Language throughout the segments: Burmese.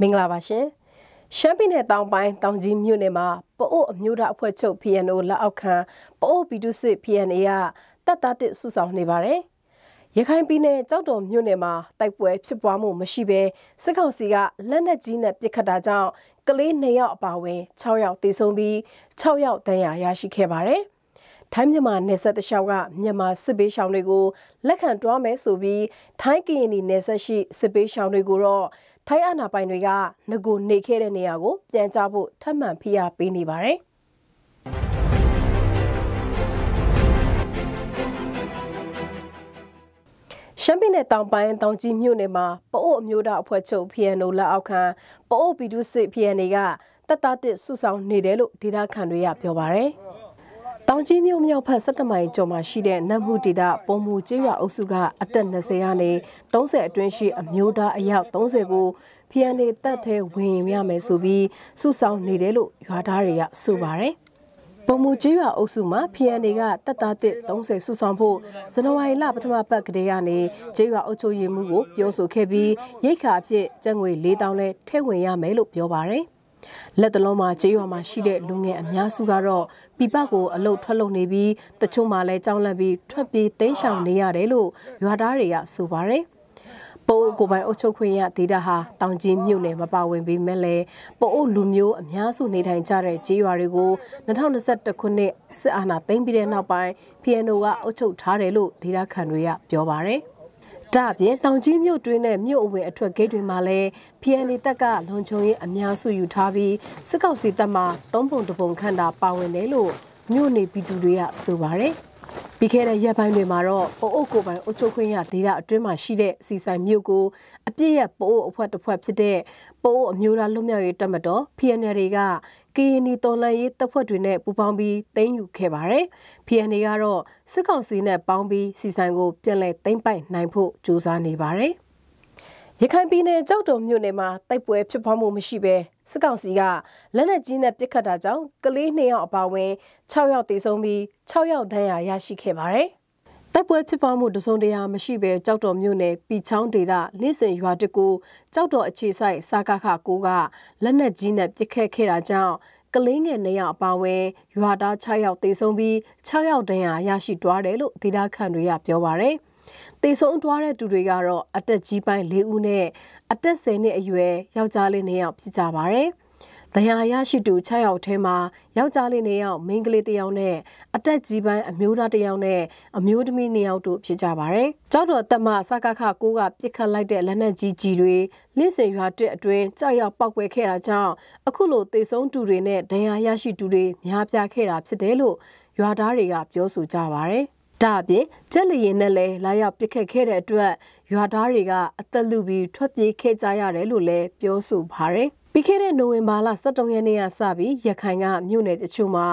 မင်္ဂလာပါရှင်ရှမ်းပြည်နယ်တောင်ပိုင်းတောင်ကြီးမြို့နယ်မှာပအို့အမျိုးသားအဖွဲ့ချုပ် PNO လက်အောက်ခံပအို့ပြည်သူ့စစ် PNA ကတပ်သားတစ်စုဆောင်နေပါတယ်ရခိုင်ပြည်နယ်ကြောက်တော်မြို့နယ်မှာတိုက်ပွဲဖြစ်ပွားမှုမရှိဘဲစစ်ကောင်စီကလက်နက်ကြီးနဲ့ပစ်ခတ်တာကြောင့်ကလေး၂ယောက်အပါအဝင်၆ယောက်သေဆုံးပြီး၆ယောက်ဒဏ်ရာရရှိခဲ့ပါတယ်။ထိုင်းမြန်မာနယ်စပ်တလျှောက်ကမြန်မာစစ်ဘေးရှောင်တွေကိုလက်ခံတွားမယ်ဆိုပြီးထိုင်းကရင်နီနယ်စပ်ရှိစစ်ဘေးရှောင်တွေကိုတော့ထိုင်းအာဏာပိုင်တွေကငကိုနေခဲ့တဲ့နေရာကိုပြန်ချဖို့ထပ်မံဖိအားပေးနေပါတယ်။ရှမ်းပြည်နယ်တောင်ပိုင်းတောင်ကြီးမြို့နယ်မှာပအို့အမျိုးသားအဖွဲ့ချုပ် PNO လက်အောက်ခံပအို့ပြည်သူစစ် PNA ကတပ်သားတစ်စုဆောင်နေတယ်လို့ဒေတာခန်တွေကပြောပါရယ်။တောင်ကြီးမြို့မြောက်ဖက်17မိုင်ကျော်မှာရှိတဲ့နတ်မှုဒေတာပုံမူကျေးရွာအုပ်စုကအတက်20ကနေ30အတွင်းရှိအမျိုးသားအယောက်30ကိုဖျန်နေတက်ထဲဝင်ရမယ်ဆိုပြီးစုဆောင်နေတယ်လို့ရွာသားတွေကဆိုပါတယ်ပုံမူကြီးရွာအုပ်စုမှာ PNA ကတက်တာတစ်30စုဆောင်ဖို့ဇန်နဝါရီလပထမပတ်ကတည်းကနေကြီးရွာအုပ်ချုပ်ရေးမှုကိုပြောဆိုခဲ့ပြီးရိတ်ခါအဖြစ်ကျပ်ငွေ4000လဲထည့်ဝင်ရမယ်လို့ပြောပါတယ်လက်တလုံးမှာကြေးရွာမှာရှိတဲ့လူငယ်အများစုကတော့ပြပကိုအလုတ်ထွက်လုံနေပြီးတချို့မှလည်းကြောက်လန့်ပြီးထွက်ပြေးတိမ်းရှောင်နေရတယ်လို့ရွာသားတွေကဆိုပါတယ်ပို့ကိုပိုင်အုပ်ချုပ်ခွင့်ရဒေတာဟာတောင်ကြီးမြို့နယ်မပါဝင်ပြီးမဲ့လဲပို့အုပ်လူမျိုးအများစုနေထိုင်ကြတဲ့ကြေးရွာတွေကို2021ခုနှစ်စစ်အာဏာသိမ်းပြီးတဲ့နောက်ပိုင်း PNO ကအုပ်ချုပ်ထားတယ်လို့ဒေတာခန်တွေကပြောပါရယ်။ဒါအပြင်တောင်ကြီးမြို့တွင်းနဲ့မြို့အဝင်အထွက်ဂိတ်တွေမှာလည်း PNA တပ်ကလုံခြုံရေးအများစုယူထားပြီးစစ်ကောင်စီတပ်မှသုံးပုံတပုံခန့်တာပါဝင်တယ်လို့မြို့နေပြည်သူတွေကဆိုပါတယ်။ပြီးခဲ့တဲ့ရက်ပိုင်းတွေမှာတော့အိုအုပ်ကိုပိုင်အုပ်ချုပ်ခွင့်ရဒေတာအတွင်းမှာရှိတဲ့စီဆိုင်မြို့ကိုအပြစ်ရပိုးအုပ်အဖွဲ့တစ်ဖွဲ့ဖြစ်တဲ့ပိုးအမျိုးသားလွတ်မြောက်ရေးတပ်မတော် PNL တွေက KNI တော်လှန်ရေးတပ်ဖွဲ့တွေနဲ့ပူးပေါင်းပြီးတင်ယူခဲ့ပါတယ်။ PNL ကတော့စစ်ကောင်စီနဲ့ပေါင်းပြီးစီဆိုင်ကိုပြန်လည်သိမ်းပိုက်နိုင်ဖို့ကြိုးစားနေပါတယ်။ရခိုင်ပြည်နယ်ကြောက်တော်မြို့နယ်မှာတိုက်ပွဲဖြစ်ပွားမှုမရှိဘဲစစ်ကောင်စီကလက်နက်ကြီးနဲ့ပစ်ခတ်တာကြောင့်ကလေး၂ယောက်အပါအဝင်6ယောက်သေဆုံးပြီး6ယောက်ဒဏ်ရာရရှိခဲ့ပါတယ်။တိုက်ပွဲဖြစ်ပွားမှုတစုံတရာမရှိဘဲကြောက်တော်မြို့နယ်ပီချောင်းဒေသနေ့စဉ်ရွာတကူကြောက်တော်အခြေဆိုင်စာကခကိုကလက်နက်ကြီးနဲ့ပစ်ခတ်ခဲ့တာကြောင့်ကလေးငယ်၂ယောက်အပါအဝင်ရွာသား6ယောက်သေဆုံးပြီး6ယောက်ဒဏ်ရာရရှိသွားတယ်လို့ဒေသခံတွေကပြောပါတယ်။တေဆုံးသွားတဲ့သူတွေကတော့အသက်ကြီးပိုင်း၄ဦးနဲ့အသက်၁၀နှစ်အရွယ်ယောက်ျားလေး၂ယောက်ဖြစ်ကြပါတယ်။တရားရရှိသူ6ယောက်ထဲမှာယောက်ျားလေး2ယောက်မိန်းကလေး1ယောက်နဲ့အတက်ကြီးပိုင်းအမျိုးသား1ယောက်နဲ့အမျိုးသမီး2ယောက်တို့ဖြစ်ကြပါဗျ။ကြောက်တော်တက်မစကခကိုကပြစ်ခတ်လိုက်တဲ့လက်နက်ကြီးကြီးတွေလင့်စင်ရွာတက်အတွင်းကြောက်ရောက်ပောက်ကွဲခဲ့တာကြောင့်အခုလိုတေဆုံးသူတွေနဲ့တရားရရှိသူတွေများပြားခဲ့တာဖြစ်တယ်လို့ရွာသားတွေကပြောဆိုကြပါဗျ။ဒါအပြင်ကြက်လျင်နဲ့လည်းလာရောက်ပစ်ခတ်ခဲ့တဲ့အတွက်ရွာသားတွေကအသက်လူပြီးထွက်ပြေးခဲ့ကြရတယ်လို့လည်းပြောဆိုပါတယ်။ပြီးခဲ့တဲ့နိုဝင်ဘာလ17ရက်နေ့ကစပြီးရခိုင်ကမြို့နယ်တချို့မှာ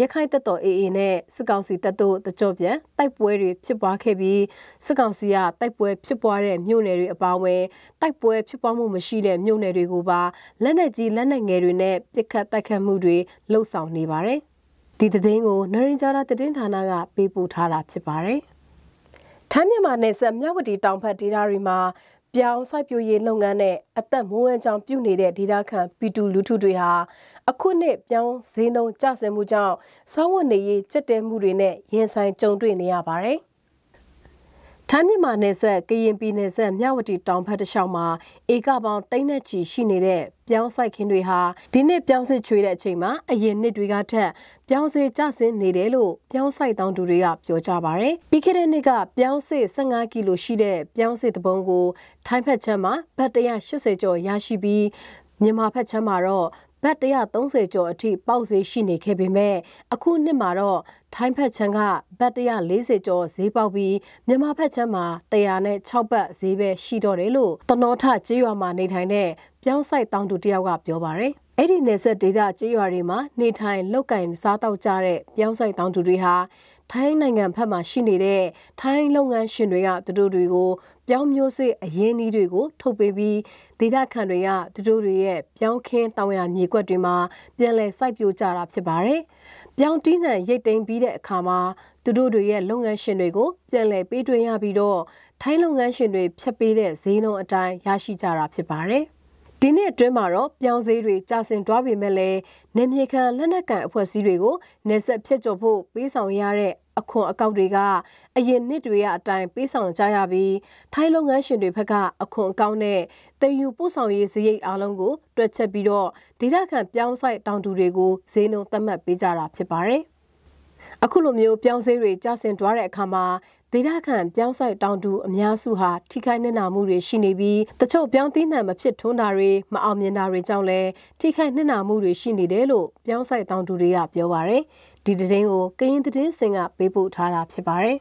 ရခိုင်တပ်တော် AA နဲ့စစ်ကောင်စီတပ်တို့တကြောပြန်တိုက်ပွဲတွေ ဖြစ်ပွားခဲ့ပြီးစစ်ကောင်စီကတိုက်ပွဲဖြစ်ပွားတဲ့မြို့နယ်တွေအပါအဝင်တိုက်ပွဲဖြစ်ပွားမှုမရှိတဲ့မြို့နယ်တွေကိုပါလက်နက်ကြီးလက်နက်ငယ်တွေနဲ့ပစ်ခတ်တိုက်ခတ်မှုတွေလှုပ်ဆောင်နေပါတယ်ဒီသတင်းကိုနရင်ဂျာတာသတင်းဌာနကပေးပို့ထားတာဖြစ်ပါတယ်။ထိုင်းမြန်မာနယ်စပ်မြဝတီတောင်ဘက်ဒေသတွေမှာပြောင်းစိုက်ပျိုးရေးလုပ်ငန်းနဲ့အသက်မိုးဝမ်းကြောင်ပြုနေတဲ့ဒေသခံပီတူလူထုတွေဟာအခုနှစ်ပြောင်းဈေးနှုန်းကျဆင်းမှုကြောင့်စောဝတ်နေရေးကျက်တဲမှုတွေနဲ့ရင်ဆိုင်ကြုံတွေ့နေရပါတယ်။ထိုင်းမြန်မာနယ်ဆက်ကရင်ပြည်နယ်ဆက်မြဝတီတောင်ဖက်တစ်လျှောက်မှာဧကပေါင်းတိမ့်နဲ့ချီရှိနေတဲ့ပြောင်းဆိုင်ခင်းတွေဟာဒီနှစ်ပြောင်းစစ်ချွေတဲ့အချိန်မှာအရင်နှစ်တွေကထက်ပြောင်းစစ်ကျဆင်းနေတယ်လို့ပြောင်းဆိုင်တောင်သူတွေကပြောကြပါဗျ။ပြီးခဲ့တဲ့နှစ်ကပြောင်းစစ်15ကီလိုရှိတဲ့ပြောင်းစစ်တပုံးကို ထိုင်းဖက်ချမ်းမှာဘတ်180ကျော်ရရှိပြီးမြန်မာဖက်ချမ်းမှာတော့ဘတ်130ကျော်အထိပေါက်ဈေးရှိနေခဲ့ပေမဲ့အခုနှစ်မှာတော့ထိုင်းဖက်ချန်ကဘတ်140ကျော်ဈေးပေါက်ပြီးမြန်မာဖက်ချန်မှာ106ဘတ်ဈေးပဲရှိတော့တယ်လို့တနောထကြေးရွာမှာနေထိုင်တဲ့ပြောင်းဆိုင်တောင်သူတယောက်ကပြောပါရယ်။အဲ့ဒီနယ်ဆက်ဒေတာကြေးရွာတွေမှာနေထိုင်လောက်ကင်စားတောက်ကြတဲ့ပြောင်းဆိုင်တောင်သူတွေဟာထိုင်းနိုင်ငံဘက်မှာရှိနေတဲ့ထိုင်းလုပ်ငန်းရှင်တွေကသူတို့တွေကို ပြောင်းမျိုးစစ်အရင်းအီးတွေကိုထုတ်ပေးပြီးဒေတာခံတွေကသူတို့တွေရဲ့ပြောင်းခင်းတောင်ရမြေကွက်တွေမှာပြန်လည်စိုက်ပျိုးကြတာဖြစ်ပါတယ်။ပြောင်းတီးနှံရိတ်သိမ်းပြီးတဲ့အခါမှာသူတို့တွေရဲ့လုပ်ငန်းရှင်တွေကိုပြန်လည်ပေးတွင်ရပြီးတော့ထိုင်းလုပ်ငန်းရှင်တွေဖြတ်ပေးတဲ့ဈေးနှုန်းအတိုင်းရရှိကြတာဖြစ်ပါတယ်။ဒီနှစ်အတွင်းမှာတော့ပြောင်းဈေးတွေကျဆင်းသွားပေမဲ့လည်းနေမြေခံလက်နက်ကန်အဖွဲ့အစည်းတွေကိုနေဆက်ဖြတ်ကျော်ဖို့ပေးဆောင်ရတဲ့အခွန်အကောက်တွေကအရင်နှစ်တွေကအတိုင်းပေးဆောင်ကြရပြီးထိုင်းလုပ်ငန်းရှင်တွေဘက်ကအခွန်အကောက်နဲ့တည်ယူပို့ဆောင်ရေးစရိတ်အားလုံးကိုတွက်ချက်ပြီးတော့ဒေသခံပြောင်းဆိုင်တောင်သူတွေကိုဈေးနှုန်းသတ်မှတ်ပေးကြတာဖြစ်ပါတယ်။အခုလိုမျိုးပြောင်းဈေးတွေကျဆင်းသွားတဲ့အခါမှာဒေတာခန့်ပြောင်းဆိုင်တောင်တူအများစုဟာထိခိုက်နစ်နာမှုတွေရှိနေပြီးတချို့ပြောင်းသီးနှံမဖြစ်ထွန်းတာတွေမအောင်မြင်တာတွေကြောင့်လည်းထိခိုက်နစ်နာမှုတွေရှိနေတယ်လို့ပြောင်းဆိုင်တောင်တူတွေကပြောပါရယ်ဒီတည်င်းကိုကရင်တည်င်းစင်ကပေးပို့ထားတာဖြစ်ပါတယ်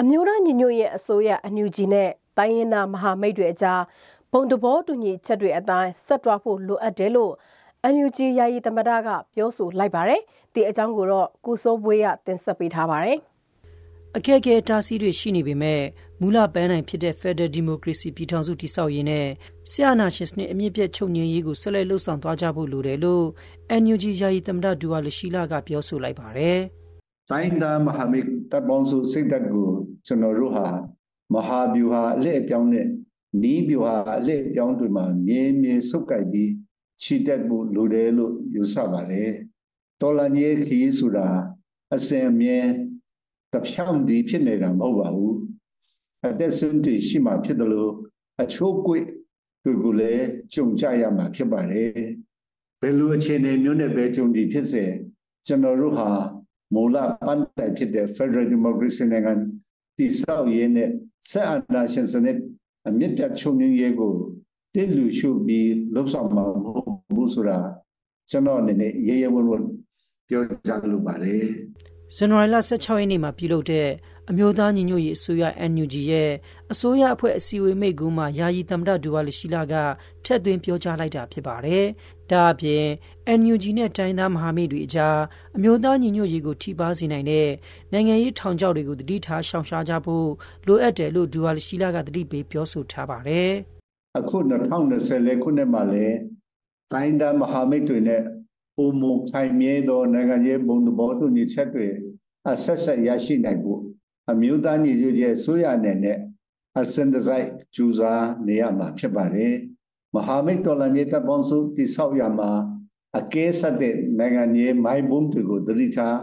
အမျိုးသားညီညွတ်ရေးအစိုးရအန်ယူဂျီနဲ့တိုင်းရင်းသားမဟာမိတ်တွေအကြားဘုံတဘောတူညီချက်တွေအတိုင်းဆက်တွားဖို့လိုအပ်တယ်လို့ NUG ယာယီသမ္မတက ပြောဆိုလိုက်ပါတယ်။ဒီအကြောင်းကိုတော့ကုစိုးဘွေးကတင်ဆက်ပေးထားပါတယ်။အခက်အခဲအတားအဆီးတွေရှိနေပေမဲ့မူလပန်းတိုင်ဖြစ်တဲ့ Federal Democracy ပြည်ထောင်စုတည်ဆောက်ရေးနဲ့ဆရာနာရှင်စနစ်အမြင့်ပြတ်ချုပ်ငြိမ်းရေးကိုဆက်လက်လှုပ်ဆောင်သွားကြဖို့လိုတယ်လို့ NUG ယာယီသမ္မတဒူဝါလရှိလာကပြောဆိုလိုက်ပါတယ်။တိုင်းသားမဟာမိတ်တပ်ပေါင်းစုစိတ်ဓာတ်ကိုကျွန်တော်တို့ဟာမဟာဗျူဟာ အလက်အပြောင်းနဲ့နီးဗျူဟာအလက်အပြောင်းတွေမှာမြင်းမြင်းစုပ်ကိုက်ပြီးချီတက်ဖို့လိုတယ်လို့ယူဆပါတယ်။တော်လန်ရေးခီးဆိုတာအစဉ်အမြဲတဖြောင်းဒီဖြစ်နေတာမဟုတ်ပါဘူးအသက်ဆုံးတည်ရှိမှဖြစ်တယ်လို့အချိုးကွေ့တွေကိုလည်းကြုံကြရမှာဖြစ်ပါတယ်ဘယ်လိုအခြေအနေမျိုးနဲ့ပဲကြုံတည်ဖြစ်စေကျွန်တော်တို့ဟာမူလပန်းတိုင်ဖြစ်တဲ့ Federal Democracy နိုင်ငံတည်ဆောက်ရေးနဲ့ဆက်အာဏာရှင်စနစ်အမြင့်ပြတ်ချုပ်ငြိမ်းရေးကိုတည်လူရှုပြီးလှုပ်ဆောင်မှာမဟုတ်ဘူးဆိုတာကျွန်တော်အနေနဲ့ရေရေဝံ့ဝံ့ပြောကြားလိုပါတယ်ဇန်နဝါရီလ16ရက်နေ့မှာပြုလုပ်တဲ့အမျိုးသားညီညွတ်ရေးအစိုးရ NUG ရဲ့အစိုးရအဖွဲ့အစည်းအဝေးမိန့်ခွန်းမှာယာယီသမ္မတဒူဝါလရှိလာကထက်သွင်းပြောကြားလိုက်တာဖြစ်ပါတယ်။ဒါအပြင် NUG နဲ့တိုင်းသားမဟာမိတ်တွေအကြားအမျိုးသားညီညွတ်ရေးကိုထိပါစေနိုင်တဲ့နိုင်ငံရေးထောင်ချောက်တွေကိုတတိထားရှောင်ရှားကြဖို့လိုအပ်တယ်လို့ဒူဝါလရှိလာကတတိပေးပြောဆိုထားပါတယ်။အခု2020ခုနှစ်မှာလည်းတိုင်းသားမဟာမိတ်တွေနဲ့ပုံမခိုင်မြဲသောနိုင်ငံရေးဘုံသဘောတူညီချက်တွေအဆက်ဆက်ရရှိနိုင်ဖို့အမျိုးသားညီညွတ်ရေးအစိုးရအနေနဲ့အစင်တစိုက်ကြိုးစားနေရမှာဖြစ်ပါတယ်။မဟာမိတ်တော်လှန်ရေးတပ်ပေါင်းစုတည်ဆောက်ရမှာအကဲဆက်တဲ့နိုင်ငံရေးမိုင်းဘုံတွေကိုသတိထား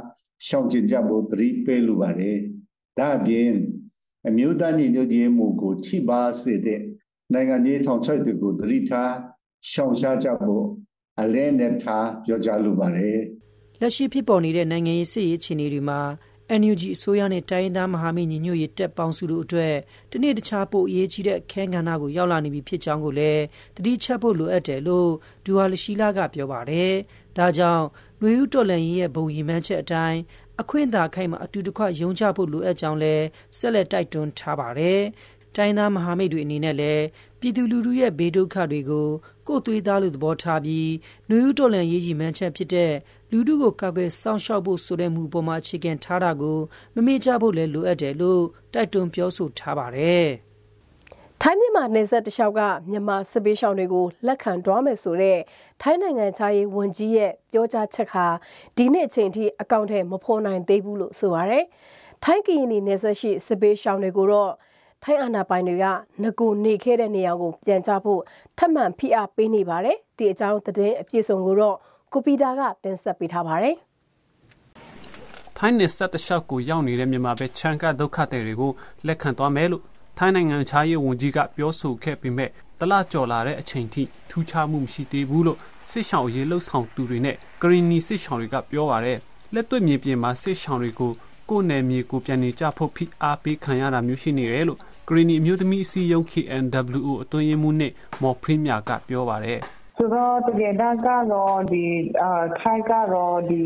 ရှောင်ကျဉ်ကြဖို့သတိပေးလိုပါတယ်။ဒါ့အပြင်အမျိုးသားညီညွတ်ရေးမှုကိုထိပါစေတဲ့နိုင်ငံရေးထောင်ချွတ်တွေကိုသတိထားရှောင်ရှားကြဖို့အလဲနဲ့ထားပြောကြားလိုပါတယ်။လက်ရှိဖြစ်ပေါ်နေတဲ့နိုင်ငံရေးစစ်ရေးအခြေအနေတွေမှာ NUG အစိုးရနဲ့တိုင်းဒေသမဟာမိတ်ညီညွတ်ရေးတပ်ပေါင်းစုတို့အတွက်တနေ့တခြားပို့အရေးကြီးတဲ့ခဲကဏ္ဍကိုရောက်လာနေပြီဖြစ်ကြောင်းကိုလည်းတတိချက်ဖို့လိုအပ်တယ်လို့ဒူဟာလရှိလာကပြောပါတယ်။ဒါကြောင့်လူယူတော်လန်ရဲ့ဘုံရီမှန်းချက်အတိုင်းအခွင့်အသာခိုင်မှာအတူတကွယုံချဖို့လိုအပ်ကြောင်းလည်းဆက်လက်တိုက်တွန်းထားပါတယ်။တိုင်းသားမဟာမိတ်တွေအနေနဲ့လည်းပြည်သူလူထုရဲ့ဘေးဒုက္ခတွေကိုကိုယ်သွေးသားလို့သဘောထားပြီးနယူးတော်လန်ရေးကြီးမှန်းချက်ဖြစ်တဲ့လူထုကိုကာကွယ်စောင့်ရှောက်ဖို့ဆိုတဲ့မူပေါ်မှာအခြေခံထားတာကိုမမေ့ချဖို့လည်းလိုအပ်တယ်လို့တိုက်တွန်းပြောဆိုထားပါတယ်။ထိုင်းမြန်မာနယ်စပ်တလျှောက်ကမြန်မာစစ်ပေးရှောင်တွေကိုလက်ခံတွားမယ်ဆိုတဲ့ထိုင်းနိုင်ငံခြားရေးဝန်ကြီးရဲ့ပြောကြားချက်ဟာဒီနေ့အချိန်ထိအကောင့်ထဲမဖော်နိုင်သေးဘူးလို့ဆိုပါရယ်ထိုင်းကရင်နယ်စပ်ရှိစစ်ပေးရှောင်တွေကိုတော့ထိုင်းအာဏာပိုင်တွေကငကိုနေခဲ့တဲ့နေရာကိုပြန်ချဖို့ထပ်မံဖိအားပေးနေပါတယ်။ဒီအကြောင်းသတင်းအပြည့်စုံကိုတော့ကိုပီတာကတင်ဆက်ပေးထားပါတယ်။ထိုင်းနယ်စပ်တလျှောက်ကိုရောက်နေတဲ့မြန်မာပဲချမ်းကဒုက္ခတွေတွေကိုလက်ခံသွားမယ်လို့ထိုင်းနိုင်ငံခြားရေးဝန်ကြီးကပြောဆိုခဲ့ပေမဲ့တလကျော်လာတဲ့အချိန်ထိထူးခြားမှုမရှိသေးဘူးလို့စစ်ဆောင်ရေးလှုပ်ဆောင်သူတွေနဲ့ဂရီနီစစ်ဆောင်တွေကပြောပါတယ်လက်တွေ့မြေပြင်မှာစစ်ဆောင်တွေကိုကိုယ်နယ်မြေကိုပြန်နေကြဖို့ဖိအားပေးခံရတာမျိုးရှိနေတယ်လို့ကရီနီအမျိုးသမီးအစည်းအရုံး KNWO အတွင်းရေးမှူးနှင့်မော်ဖရင်းမြကပြောပါတယ်။ဆိုတော့တကယ်တမ်းကတော့ဒီထိုင်းကတော့ဒီ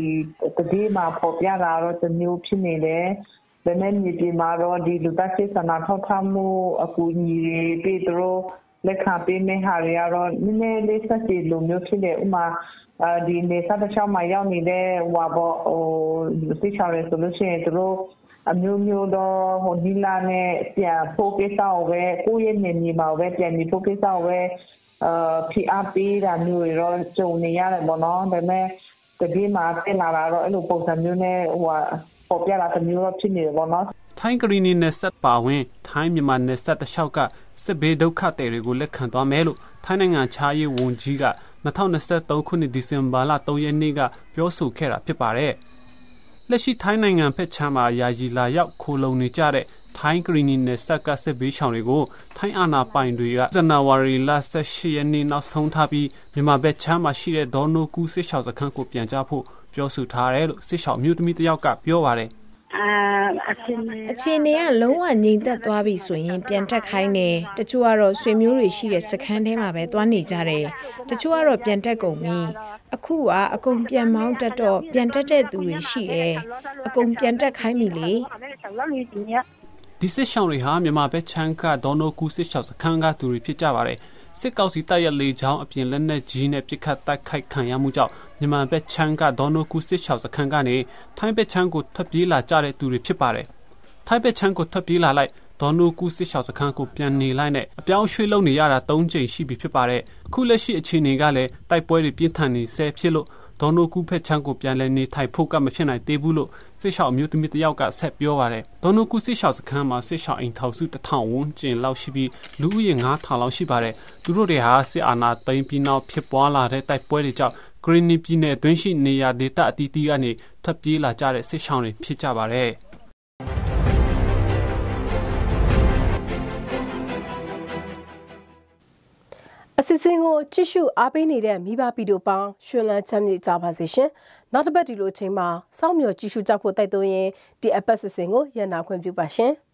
သတင်းမှာဖော်ပြတာတော့တမျိုးဖြစ်နေတယ်။ဒါပေမဲ့မြေပြင်မှာတော့ဒီလူသားချင်းစာနာထောက်ထားမှုအကူအညီတွေပေးသူတို့လက်ခံပေးမယ့်ဟာတွေကတော့နည်းနည်းလေးဆန့်ကျင်လိုမျိုးဖြစ်တယ်။ဥပမာဒီနယ်စပ်တလျှောက်မှာရောက်နေတဲ့စစ်ရှောင်တွေဆိုလို့ရှိရင်သူတို့အမျိုးမျိုးသောဟိုနီလာနဲ့ပြန်ဖို့ကိစ္စကိုပဲကိုယ့်ရဲ့နေမြေမှာပဲပြန်ပြီးဖို့ကိစ္စကိုပဲအာဖိအားပေးတာမျိုးရောကြုံနေရတယ်ပေါ့နော်ဒါပေမဲ့တတိမှာပြင်လာတာတော့အဲ့လိုပုံစံမျိုးနဲ့ဟိုဟာပေါ်ပြလာတဲ့မျိုးတော့ဖြစ်နေတယ်ပေါ့နော်ထိုင်းကရီနီနဲ့ဆက်ပါဝင်ထိုင်းမြန်မာနယ်စပ်တလျှောက်ကစစ်ဘေးဒုက္ခတွေတွေကိုလက်ခံသွားမယ်လို့ထိုင်းနိုင်ငံခြားရေးဝန်ကြီးက2023ခုနှစ်ဒီဇင်ဘာလ3ရက်နေ့ကပြောဆိုခဲ့တာဖြစ်ပါတယ်။လက်ရှိထိုင်းနိုင်ငံဖက်ချမ်းမှာယာယီလာရောက်ခိုလုံနေကြတဲ့ထိုင်းဂရီနီနယ်စပ်ကစစ်ဘေးရှောင်တွေကိုထိုင်းအာဏာပိုင်တွေကဇန်နဝါရီလ18ရက်နေ့နောက်ဆုံးထားပြီးမြန်မာဘက်ချမ်းမှာရှိတဲ့ဒေါ်နိုကူးစစ်ရှောင်စခန်းကိုပြန်ကြဖို့ပြောဆိုထားတယ်လို့စစ်ရှောင်အမျိုးသမီးတစ်ယောက်ကပြောပါတယ်အခြေအနေကလုံးဝငြိမ်သက်သွားပြီဆိုရင်ပြန်တက်ခိုင်းတယ်တချို့ကတော့ဆွေမျိုးတွေရှိတဲ့စခန်းထဲမှာပဲသွားနေကြတယ်တချို့ကတော့ပြန်တက်ကုန်ပြီအခုကအကုန်ပြန်မောင်းတက်တော့ပြန်တက်တဲ့သူတွေရှိတယ်။အကုန်ပြန်တက်ခိုင်းပြီလေ။ဒီစစ်ရှောင်းတွေဟာမြန်မာဘက်ချမ်းကဒေါ်နိုကူစစ်ရှောင်းစခန်းကသူတွေဖြစ်ကြပါတယ်။စစ်ကောက်စီတိုက်ရလေချောင်းအပြင်လက်နက်ကြီးနဲ့ပစ်ခတ်တိုက်ခိုက်ခံရမှုကြောင့်မြန်မာဘက်ချမ်းကဒေါ်နိုကူစစ်ရှောင်းစခန်းကနေထိုင်းဘက်ချမ်းကိုထွက်ပြေးလာကြတဲ့သူတွေဖြစ်ပါတယ်။ထိုင်းဘက်ချမ်းကိုထွက်ပြေးလာလိုက်ဒေါ်နိုကူစစ်ရှောက်စခန်းကိုပြန်နေလိုက်နဲ့အပြောင်းရွှေ့လုပ်နေရတာ၃ချိန်ရှိပြီဖြစ်ပါတယ်အခုလက်ရှိအခြေအနေကလည်းတိုက်ပွဲတွေပြင်းထန်နေဆဲဖြစ်လို့ဒေါ်နိုကူဖက်ချမ်းကိုပြန်လည်နေထိုင်ဖို့ကမဖြစ်နိုင်သေးဘူးလို့စစ်ရှောက်အမျိုးသမီးတယောက်ကဆက်ပြောပါတယ်ဒေါ်နိုကူစစ်ရှောက်စခန်းမှာစစ်ရှောက်အိမ်ထောင်စု1000ဝန်းကျင်လောက်ရှိပြီးလူဦးရေ9000လောက်ရှိပါတယ်သူတို့တွေဟာစစ်အာဏာသိမ်းပြီးနောက်ဖြစ်ပွားလာတဲ့တိုက်ပွဲတွေကြောင့်ဂရင်းနီပြည်နယ်အတွင်းရှိနေရာဒေသအသီးသီးကနေထွက်ပြေးလာကြတဲ့စစ်ရှောင်တွေဖြစ်ကြပါတယ်။စီစဉ်ကိုကြည့်ရှုအားပေးနေတဲ့မိဘပီတို့ပေါင်းရှင်လန်းချမ်းမြေကြပါစေရှင်။နောက်တစ်ပတ်ဒီလိုအချိန်မှာစောင့်မျှော်ကြည့်ရှုကြဖို့တိုက်တွန်းရင်းဒီအပတ်စီစဉ်ကိုရန်နာခွင့်ပြုပါရှင်။